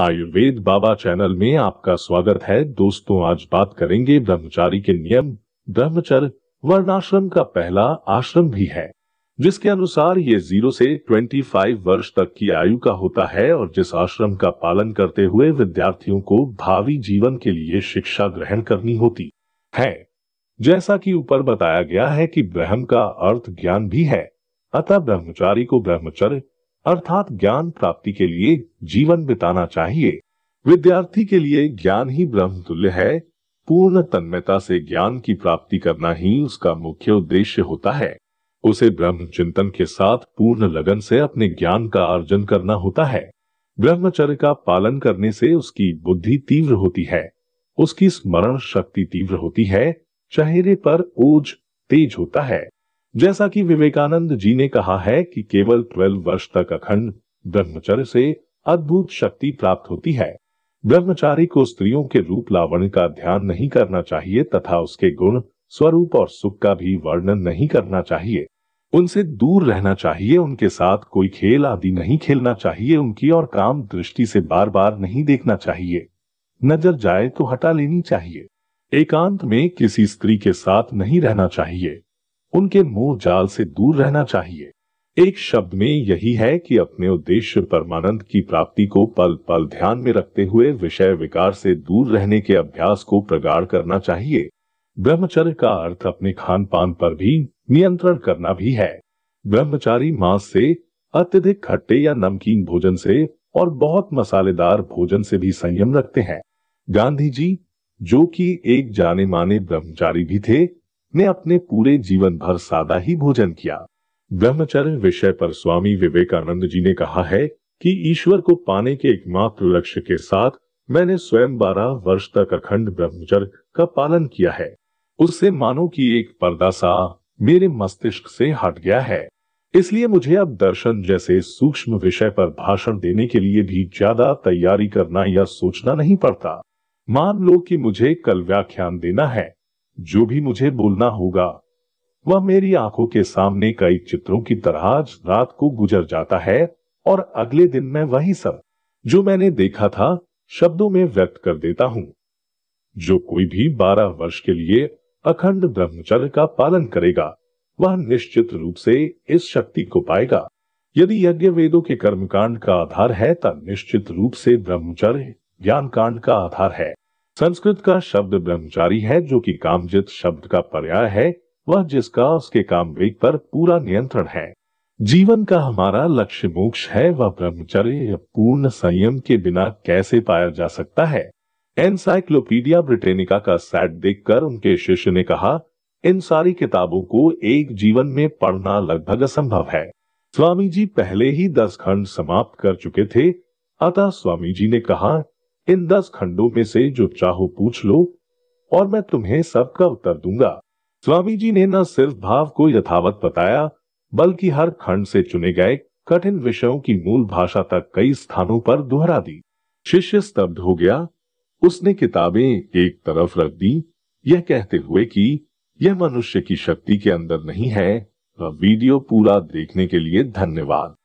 आयुर्वेद बाबा channel में आपका स्वागत है दोस्तों आज बात करेंगे ब्रह्मचारी के नियम ब्रह्मचर वर्णाश्रम का पहला आश्रम भी है जिसके अनुसार ये जीरो से ट्वेंटी फाइव वर्ष तक की आयु का होता है और जिस आश्रम का पालन करते हुए विद्यार्थियों को भावी जीवन के लिए शिक्षा ग्रहण करनी होती है जैसा कि ऊपर बताया गया है कि ब्रह्म का अर्थ ज्ञान भी है अतः ब्रह्मचारी को ब्रह्मचर्य अर्थात ज्ञान प्राप्ति के लिए जीवन बिताना चाहिए विद्यार्थी के लिए ज्ञान ही ब्रह्म तुल्य है पूर्ण तन्मयता से ज्ञान की प्राप्ति करना ही उसका मुख्य उद्देश्य होता है उसे ब्रह्म चिंतन के साथ पूर्ण लगन से अपने ज्ञान का अर्जन करना होता है ब्रह्मचर्य का पालन करने से उसकी बुद्धि तीव्र होती है उसकी स्मरण शक्ति तीव्र होती है चेहरे पर ओज तेज होता है जैसा कि विवेकानंद जी ने कहा है कि केवल ट्वेल्व वर्ष तक अखंड ब्रह्मचर्य से अद्भुत शक्ति प्राप्त होती है ब्रह्मचारी को स्त्रियों के रूप लावण्य का ध्यान नहीं करना चाहिए तथा उसके गुण स्वरूप और सुख का भी वर्णन नहीं करना चाहिए उनसे दूर रहना चाहिए उनके साथ कोई खेल आदि नहीं खेलना चाहिए उनकी और काम दृष्टि से बार बार नहीं देखना चाहिए नजर जाए तो हटा लेनी चाहिए एकांत में किसी स्त्री के साथ नहीं रहना चाहिए उनके मोह जाल से दूर रहना चाहिए एक शब्द में यही है कि अपने उद्देश्य परमानंद की प्राप्ति को पल पल ध्यान में रखते हुए विषय विकार से दूर रहने के अभ्यास को प्रगाढ़ करना चाहिए ब्रह्मचर्य का अर्थ अपने खान पान पर भी नियंत्रण करना भी है ब्रह्मचारी मांस से अत्यधिक खट्टे या नमकीन भोजन से और बहुत मसालेदार भोजन से भी संयम रखते हैं गांधी जी जो कि एक जाने माने ब्रह्मचारी भी थे ने अपने पूरे जीवन भर सादा ही भोजन किया ब्रह्मचर्य विषय पर स्वामी विवेकानंद जी ने कहा है कि ईश्वर को पाने के एकमात्र लक्ष्य के साथ मैंने स्वयं बारह वर्ष तक अखंड ब्रह्मचर्य का पालन किया है उससे मानो की एक पर्दा सा मेरे मस्तिष्क से हट गया है इसलिए मुझे अब दर्शन जैसे सूक्ष्म विषय पर भाषण देने के लिए भी ज्यादा तैयारी करना या सोचना नहीं पड़ता मान लो कि मुझे कल व्याख्यान देना है जो भी मुझे बोलना होगा वह मेरी आंखों के सामने कई चित्रों की तरह आज रात को गुजर जाता है और अगले दिन मैं वही सब जो मैंने देखा था शब्दों में व्यक्त कर देता हूं जो कोई भी बारह वर्ष के लिए अखंड ब्रह्मचर्य का पालन करेगा वह निश्चित रूप से इस शक्ति को पाएगा यदि यज्ञ वेदों के कर्मकांड का आधार है तब निश्चित रूप से ब्रह्मचर्य ज्ञान कांड का आधार है संस्कृत का शब्द ब्रह्मचारी है जो कि कामजित शब्द का पर्याय है वह जिसका उसके काम वेग पर पूरा नियंत्रण है जीवन का हमारा लक्ष्य मोक्ष है वह ब्रह्मचर्य पूर्ण संयम के बिना कैसे पाया जा सकता है एनसाइक्लोपीडिया ब्रिटेनिका का सैट देखकर उनके शिष्य ने कहा इन सारी किताबों को एक जीवन में पढ़ना लगभग असंभव है स्वामी जी पहले ही दस खंड समाप्त कर चुके थे अतः स्वामी जी ने कहा इन दस खंडों में से जो चाहो पूछ लो और मैं तुम्हें सबका उत्तर दूंगा स्वामी जी ने न सिर्फ भाव को यथावत बताया बल्कि हर खंड से चुने गए कठिन विषयों की मूल भाषा तक कई स्थानों पर दोहरा दी शिष्य स्तब्ध हो गया उसने किताबें एक तरफ रख दी यह कहते हुए कि यह मनुष्य की शक्ति के अंदर नहीं है वीडियो पूरा देखने के लिए धन्यवाद